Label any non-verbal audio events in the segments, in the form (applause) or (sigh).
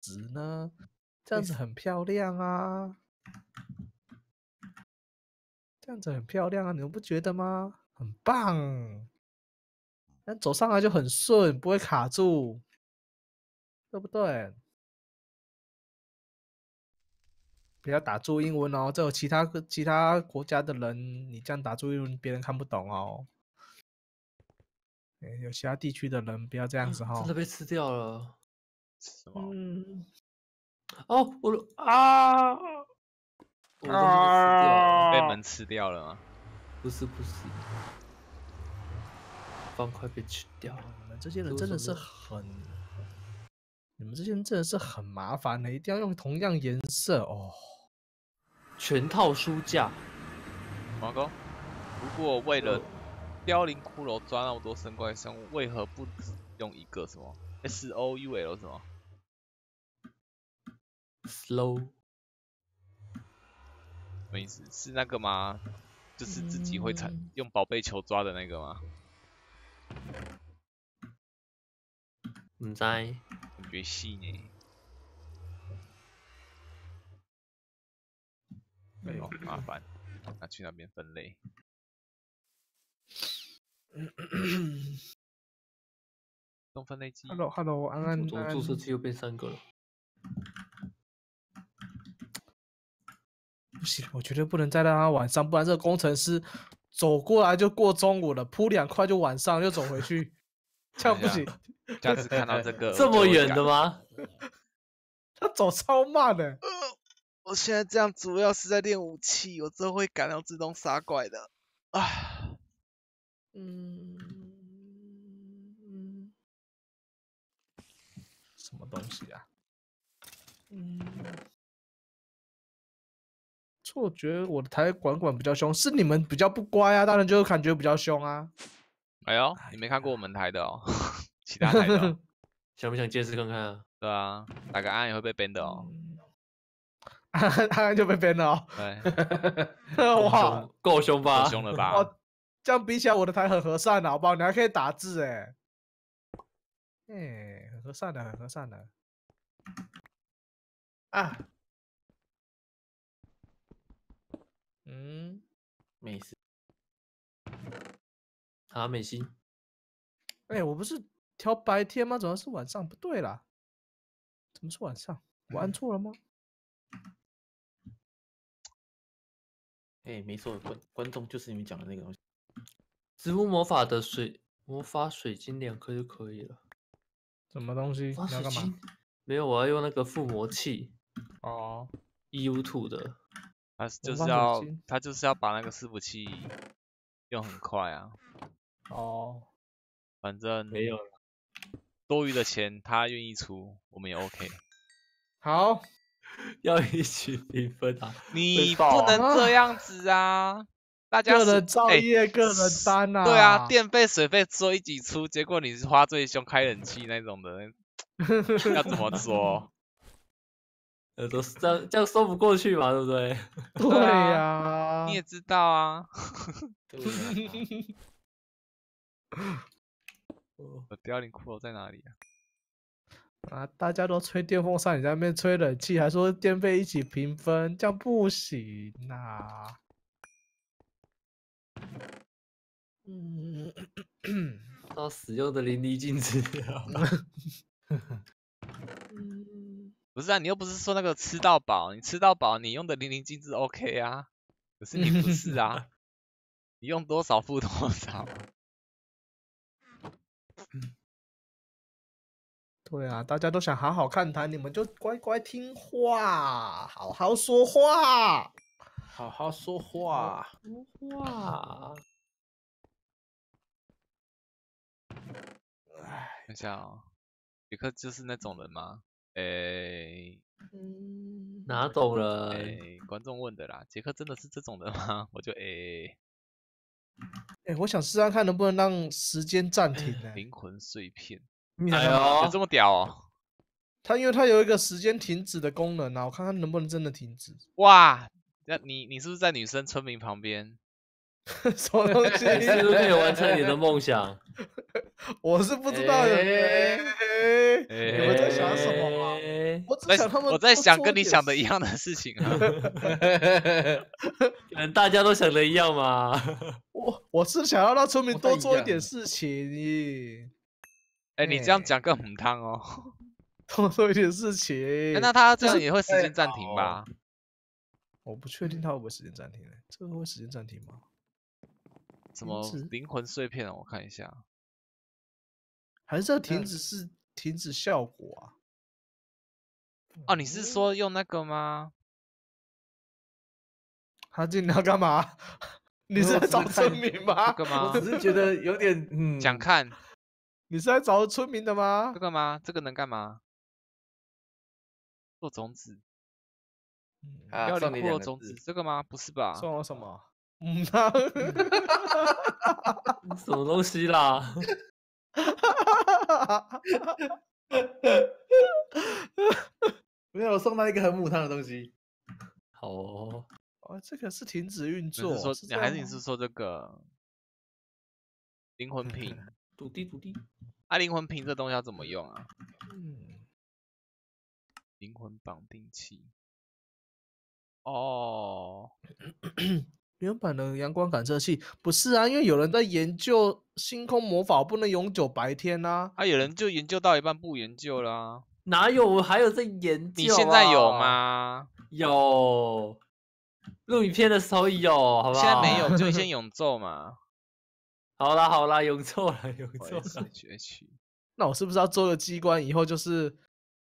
值呢？这样子很漂亮啊！这样子很漂亮啊，你们不觉得吗？很棒！但走上来就很顺，不会卡住，对不对？不要打注英文哦，这有其他其他国家的人，你这样打注英文，别人看不懂哦。哎，有其他地区的人，不要这样子哈。真的被吃掉了。什么？哦，我啊，啊，被门吃掉了吗？不是不是，方块被吃掉。了。你们这些人真的是很，你们这些人真的是很麻烦的，一定要用同样颜色哦。全套书架。马哥，如果为了凋零骷髅抓那么多神怪生物，为何不只用一个什么？S O U L 什么？Slow，什么意思？是那个吗？就是自己会产用宝贝球抓的那个吗？唔知，感觉细呢。没有麻烦，那去那边分类。嗯嗯嗯，用分类机。Hello Hello，安安安。我注册器又变三个了。不行，我绝对不能再让他晚上，不然这个工程师走过来就过中午了，铺两块就晚上又走回去，这样不行。嘉子看到这个 (laughs) 这么远的吗？(laughs) 他走超慢的。我现在这样主要是在练武器，我之会感到自动杀怪的。啊，嗯嗯，什么东西啊？嗯。错觉，我的台管管比较凶，是你们比较不乖啊，当然就是感觉比较凶啊。哎呦，你没看过我们台的哦，(laughs) 其他台的，(laughs) 想不想见识看看？对啊，打个安也会被编的哦，安安就被编了哦。对，(laughs) 哇，够凶吧？凶了吧？这样比起来，我的台很和善啊，好不好？你还可以打字哎，哎，和善的，和善的。啊。嗯，美西，好，美心。哎，我不是调白天吗？怎么是晚上？不对啦，怎么是晚上？我按 (laughs) 错了吗？哎，没错，观观众就是你们讲的那个东西。植物魔法的水魔法水晶两颗就可以了。什么东西？要干嘛？没有，我要用那个附魔器。哦，EU Two 的。他就是要，他就是要把那个伺服器用很快啊。哦，反正没有了，多余的钱他愿意出，我们也 OK。好，要一起平分啊！(laughs) 你不能这样 (laughs) 子啊！大家个人照业个人担 (laughs) 啊！对啊，电费水费说一起出，结果你是花最凶开冷气那种的，要怎么说？都是这样，这样说不过去嘛，对不对？(laughs) 对啊，你也知道啊。(laughs) (laughs) 我凋零骷髅在哪里啊？啊！大家都吹电风扇，你在那边吹冷气，还说电费一起平分，这样不行呐。嗯，都使用的淋漓尽致。不是啊，你又不是说那个吃到饱，你吃到饱，你用的淋漓尽致，OK 啊？可是你不是啊，(laughs) 你用多少付多少。(laughs) 对啊，大家都想好好看他，你们就乖乖听话，好好说话，好好说话，说话。哎，等下，杰克就是那种人吗？诶，哪种人？观众问的啦。杰克真的是这种人吗？(laughs) 我就 A。哎，我想试试看能不能让时间暂停呢。灵魂碎片，(laughs) 哎呦，有这么屌哦！他因为他有一个时间停止的功能啊，我看看能不能真的停止。哇，那你你是不是在女生村民旁边？(laughs) 什么东西？是不是以完成你的梦想？(laughs) 我是不知道有谁，你们在想什么吗？我只想他们在想跟你想的一样的事情啊！嗯，(laughs) 大家都想的一样吗？我我是想要让村民多做一点事情。哎，你这样讲更很烫哦，多做一点事情。那他这样也会时间暂停吧？我不确定他会不会时间暂停嘞，这个会时间暂停吗？什么灵魂碎片啊？我看一下。还是要停止是停止效果啊？哦，你是说用那个吗？哈进你要干嘛？(laughs) 你是在找村民吗？干嘛？我只是觉得有点嗯 (laughs) 想看。你是在找村民的吗？这个吗？这个能干嘛？做种子。嗯，要两颗种子。这个吗？不是吧？送我什么？嗯，(laughs) 什么东西啦？哈哈哈哈哈！没有，我送他一个很母汤的东西。哦，哦，这个是停止运作。说，还是你是说这个灵魂瓶？赌 (laughs) 地赌地啊！灵魂瓶这东西要怎么用啊？嗯，灵魂绑定器。哦。(laughs) 原版的阳光感测器不是啊，因为有人在研究星空魔法，不能永久白天呐、啊，有人就研究到一半不研究了，哪有？还有在研究啊。你现在有吗？有。录影片的时候有，好吧？现在没有，就先 (laughs) 永咒嘛。(laughs) 好了好了，永咒了，永咒崛起。那我是不是要做个机关？以后就是，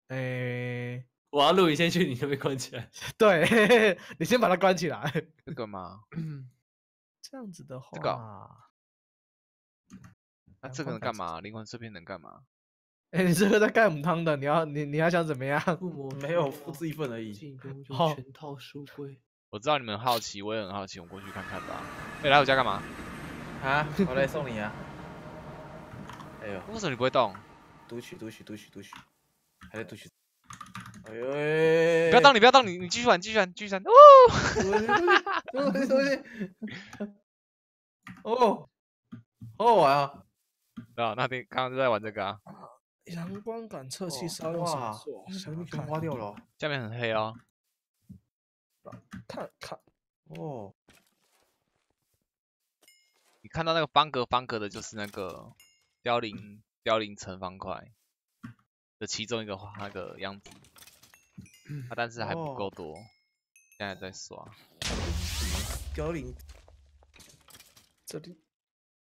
哎。我要录影，先去你那边关起来。对，(laughs) 你先把它关起来。这个吗？(clears throat) 这样子的话。这个啊。那这个能干嘛？灵魂碎片能干嘛？(laughs) 哎，你是喝在盖母汤的，你要你你还想怎么样？父母没有复制一份而已。(laughs) 好。全套书柜。我知道你们很好奇，我也很好奇，我过去看看吧。你来我家干嘛？啊，我来送你啊。哎呦。为什么你不会动？读取，读取，读取，读取，还在读取。哎呦！不要当你不要当你，你继续玩继续玩继续玩哦！哈哦，好玩啊！啊，那边刚刚就在玩这个啊。阳光感测器烧要用什么？前面全花掉了，下面很黑哦。看看哦，你看到那个方格方格的，就是那个凋零凋零成方块的其中一个那个样子。啊，但是还不够多，现在在刷。零，这里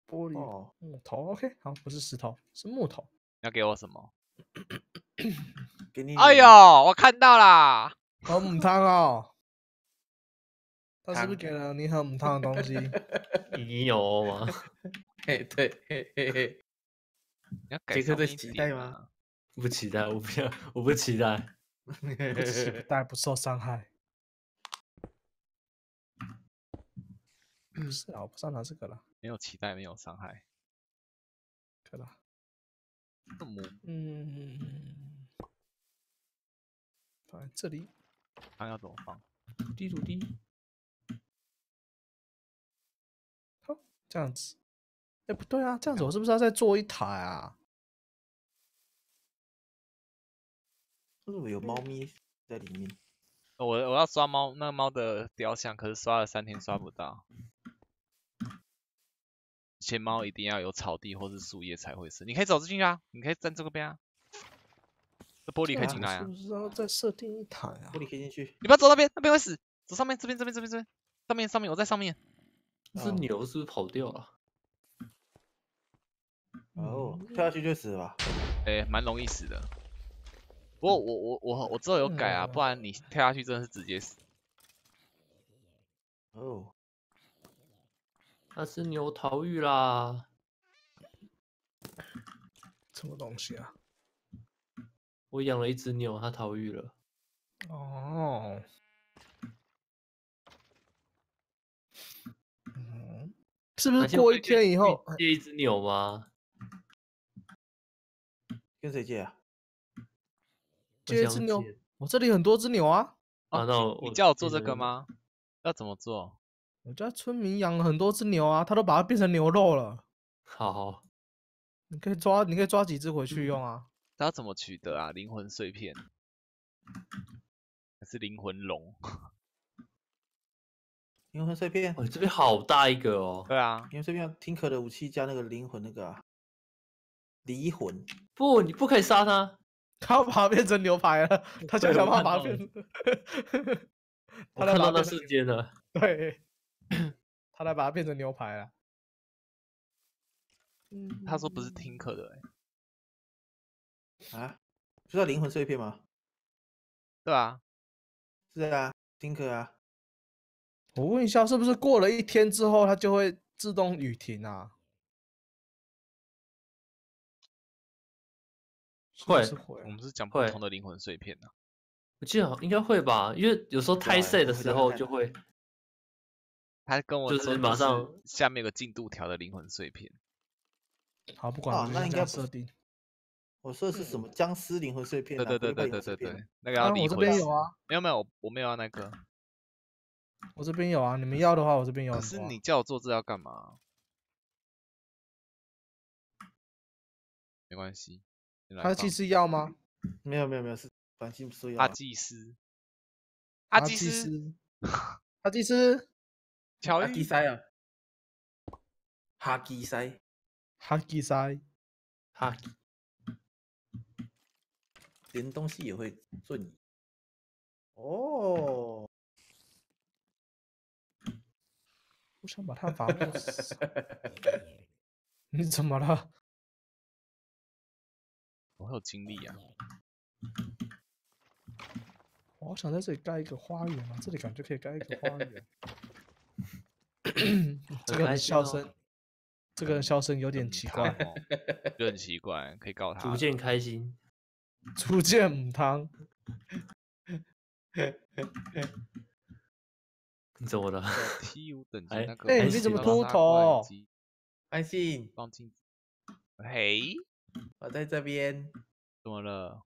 玻璃哦，木头 OK 好，不是石头，是木头。你要给我什么？给你。哎呦，我看到啦！(laughs) 好母汤哦。(laughs) 他是不是给了你和木汤的东西？(laughs) 你有吗？嘿，对嘿嘿嘿。你要杰克在期待吗？不期待，我不要，我不期待。不期待，不受伤害。(clears throat) 不是啊，不擅长这个了。没有期待，没有伤害，对吧？嗯嗯嗯嗯嗯。啊，这里。他要怎么放？地土低。好，这样子。哎，不对啊，这样子我是不是要再做一塔啊？有猫咪在里面。我我要刷猫，那猫的雕像，可是刷了三天刷不到。切猫一定要有草地或是树叶才会死。你可以走进去啊，你可以站这个边啊。玻璃可以进来啊。然后在设定一台啊。玻璃可以进去。你不要走那边，那边会死。走上面这边这边这边这边上面上面我在上面。这牛是不是跑掉了？哦，跳下去就死了。哎，蛮容易死的。不过我我我我知道有改啊，不然你跳下去真的是直接死。哦，那是牛逃狱啦。什么东西啊？我养了一只牛，它逃狱了。哦。嗯，是不是过一天以后借一只牛吗？跟谁借啊？几只牛？我这里很多只牛啊！啊，那我你叫我做这个吗？要怎么做？我家村民养了很多只牛啊，他都把它变成牛肉了。(laughs) 好，你可以抓，你可以抓几只回去用啊。他怎么取得啊？灵魂碎片还是灵魂龙？灵魂碎片，哦，这边好大一个哦。对啊，t i 这边挺可的武器加那个灵魂，那个离魂。不，你不可以杀他。他要把变成牛排了，他想想办法变。(laughs) 他看到那瞬间了，对他来把变成牛排了。嗯，他说不是听课的哎，啊，就在灵魂碎片吗？对啊，是啊，听课啊。我问一下，是不是过了一天之后，它就会自动雨停啊？会，我们是讲不同的灵魂碎片啊。我记得应该会吧，因为有时候太碎的时候就会，(laughs) 他跟我就是马上下面有个进度条的灵魂碎片。好，不管那应该设定。我说的是什么僵尸灵魂碎片？对对对对对对对，那个要离魂。我这边有啊，没有没有，我没有要那个。我这边有啊，你们要的话我这边有。可是你叫我做这要干嘛？没关系。他祭司要吗？没有没有没有是反正说要。阿祭司，(laughs) 阿祭司，阿祭司，阿祭塞啊，哈祭塞，哈祭师，阿，连东西也会做你。哦，我想把他打死，(laughs) 你怎么了？很有精力啊？我好想在这里盖一个花园啊！这里感觉可以盖一个花园。(laughs) 这个笑声，这个笑声有点奇怪，哦，就很奇怪，可以告他。逐渐开心，逐渐唔汤。你走的 T 五等级那个？哎，你怎么秃头？安心，放近。嘿。我在这边，怎么了？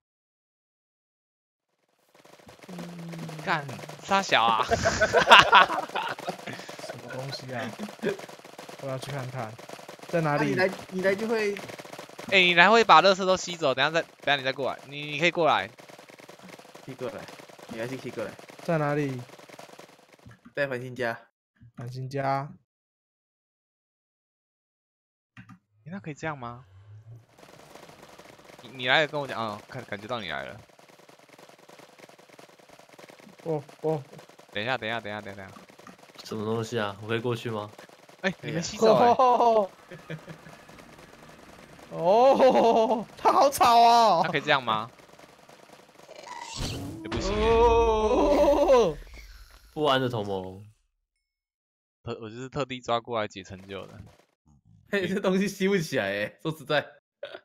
干，沙小啊！(laughs) 什么东西啊？我要去看看，在哪里？你来，你来就会。哎，你来会把热车都吸走。等下再，等下你再过来，你你可以过来。吸过来，你还是吸过来。在哪里？在繁星家。繁星家。哎，那可以这样吗？你你来跟我讲啊，感感觉到你来了。哦哦，等一下等一下等一下等一下，什么东西啊？我可以过去吗？哎，你们吸澡、(laughs) 哦，他好吵啊！他可以这样吗？也不行。不安的同盟，我就是特地抓过来解成就的。嘿，这东西吸不起来哎，说实在。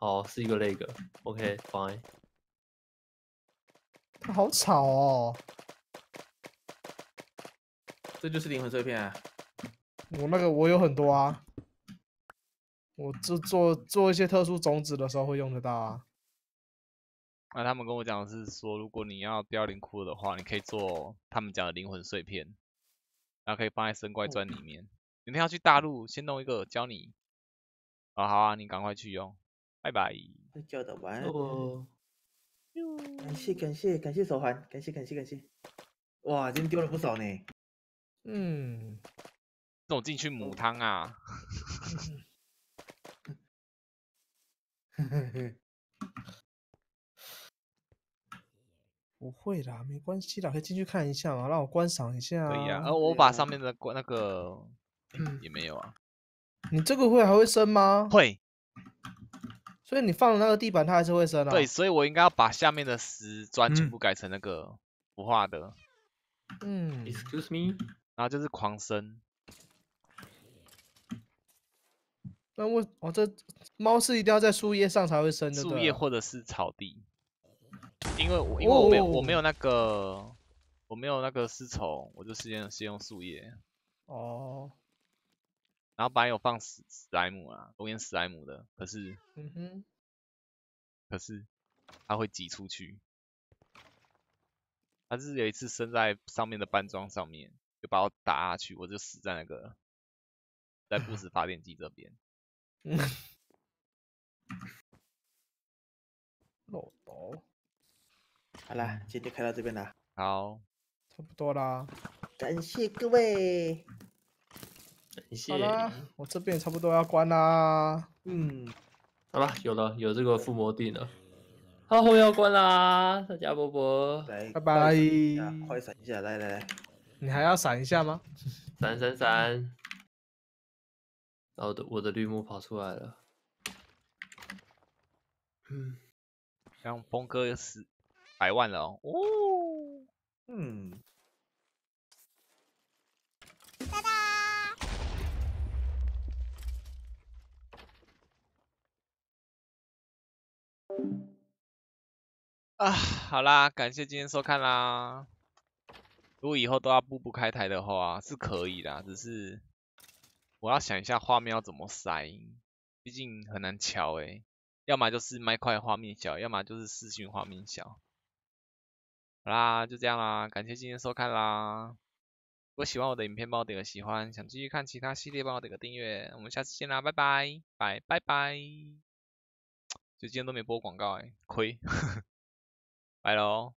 好，是一个那个，OK，Fine。好吵哦！这就是灵魂碎片。我那个我有很多啊，我做做做一些特殊种子的时候会用得到啊。那他们跟我讲的是说，如果你要凋零窟的话，你可以做他们讲的灵魂碎片，然后可以放在神怪砖里面。明天要去大陆，先弄一个教你。啊，好啊，你赶快去用。拜拜！觉的完不？感谢感谢感谢手环，感谢感谢感谢。哇，今天丢了不少呢。嗯，那我进去母汤啊。(laughs) 不会啦，没关系的，可以进去看一下嘛，让我观赏一下。可以啊，而我把上面的过那个也没有啊。你这个会还会生吗？会。所以你放了那个地板，它还是会生啊？对，所以我应该要把下面的石砖全部改成那个腐化的。嗯。Excuse me。然后就是狂生。那我我这猫是一定要在树叶上才会生的。树叶或者是草地。因为因为我没我没有那个我没有那个丝绸，我就先先用树叶。哦。然后本来有放史史莱姆啊，我演史莱姆的，可是，嗯哼，可是它会挤出去。他是有一次升在上面的班装上面，就把我打下去，我就死在那个在布什发电机这边。唠叨。好啦，今天开到这边啦。好，差不多啦。感谢各位。好了，我这边也差不多要关啦。嗯，好了，有了，有这个附魔地了。好，我要关啦，大家伯伯，拜拜。快闪一下，来来来，你还要闪一下吗？闪闪闪。后的我的绿幕跑出来了。嗯，像峰哥十百万了，哦嗯。啊，好啦，感谢今天收看啦。如果以后都要步步开台的话，是可以的，只是我要想一下画面要怎么塞，毕竟很难瞧哎。要么就是麦块画面小，要么就是视讯画面小。好啦，就这样啦，感谢今天收看啦。如果喜欢我的影片，帮我点个喜欢；想继续看其他系列，帮我点个订阅。我们下次见啦，拜拜，拜拜拜。就今天都没播广告，哎，亏，(laughs) 拜喽。